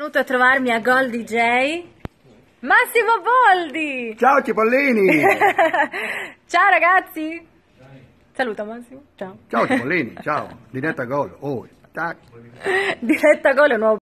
Benvenuto a trovarmi a Gold DJ Massimo Boldi! Ciao Cipollini! ciao ragazzi! Saluta Massimo, ciao! Ciao Cipollini, ciao! Diretta Gol, oh, tac! Diretta Gol è un nuovo